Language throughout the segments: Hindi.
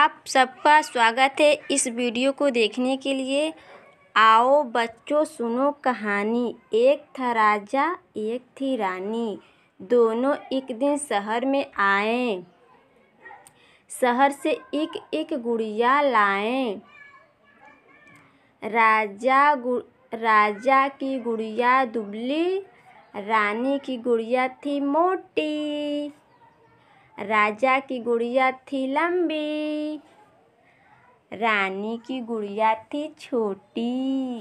आप सबका स्वागत है इस वीडियो को देखने के लिए आओ बच्चों सुनो कहानी एक था राजा एक थी रानी दोनों एक दिन शहर में आए शहर से एक एक गुड़िया लाए राजा गु, राजा की गुड़िया दुबली रानी की गुड़िया थी मोटी राजा की गुड़िया थी लंबी रानी की गुड़िया थी छोटी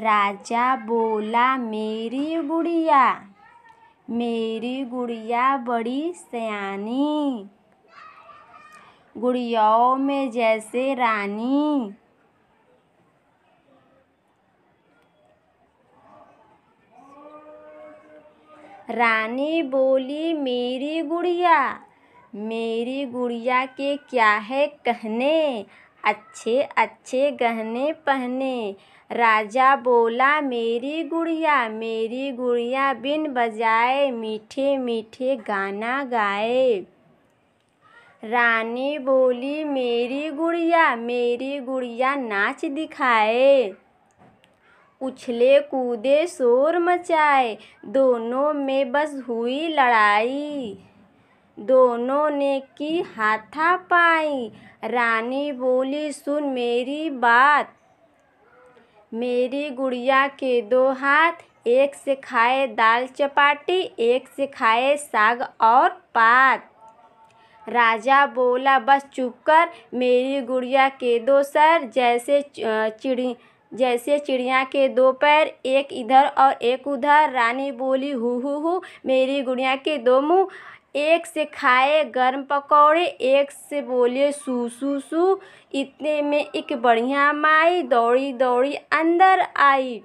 राजा बोला मेरी गुड़िया मेरी गुड़िया बड़ी सयानी गुड़ियाओं में जैसे रानी रानी बोली मेरी गुड़िया मेरी गुड़िया के क्या है कहने अच्छे अच्छे गहने पहने राजा बोला मेरी गुड़िया मेरी गुड़िया बिन बजाए मीठे मीठे गाना गाए रानी बोली मेरी गुड़िया मेरी गुड़िया नाच दिखाए उछले कूदे शोर मचाए दोनों में बस हुई लड़ाई दोनों ने की हाथा पाई रानी बोली सुन मेरी बात मेरी गुड़िया के दो हाथ एक से खाए दाल चपाटी एक से खाए साग और पात राजा बोला बस चुप कर मेरी गुड़िया के दो सर जैसे चिड़ी जैसे चिड़िया के दो पैर एक इधर और एक उधर रानी बोली हु हु हु मेरी गुड़िया के दो मुँह एक से खाए गर्म पकौड़े एक से बोले सू सू सू इतने में एक बढ़िया माई दौड़ी दौड़ी अंदर आई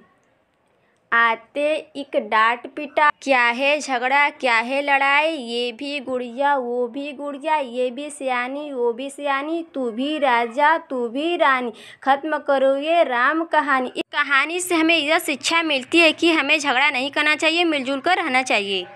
आते एक डांट पिटा क्या है झगड़ा क्या है लड़ाई ये भी गुड़िया वो भी गुड़िया ये भी सियानी वो भी सयानी तू भी राजा तू भी रानी खत्म करो ये राम कहानी इस कहानी से हमें यह शिक्षा मिलती है कि हमें झगड़ा नहीं करना चाहिए मिलजुल कर रहना चाहिए